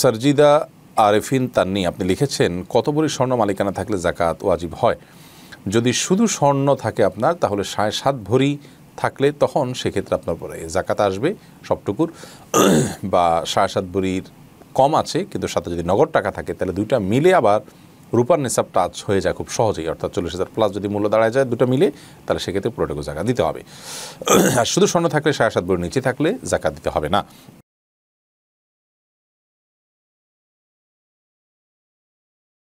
সরজিদা আরেফিন তান্নি আপনি লিখেছেন কত বড় স্বর্ণ মালিকানা থাকলে জাকাত ওয়াজিব হয় যদি শুধু স্বর্ণ থাকে আপনার তাহলে সাড়ে সাত ভরি থাকলে তখন সেক্ষেত্রে আপনার পরে জাকাত আসবে সবটুকুর বা সাড়ে সাত ভরির কম আছে কিন্তু সাথে যদি নগদ টাকা থাকে তাহলে দুইটা মিলে আবার রূপার নিসাব টাচ হয়ে যায় খুব সহজেই অর্থাৎ চল্লিশ হাজার প্লাস যদি মূল্য দাঁড়ায় যায় দুটো মিলে তাহলে সেক্ষেত্রে পুরোটুকু জাকাত দিতে হবে আর শুধু স্বর্ণ থাকলে সাড়ে সাত বড় নিচে থাকলে জাকাত দিতে হবে না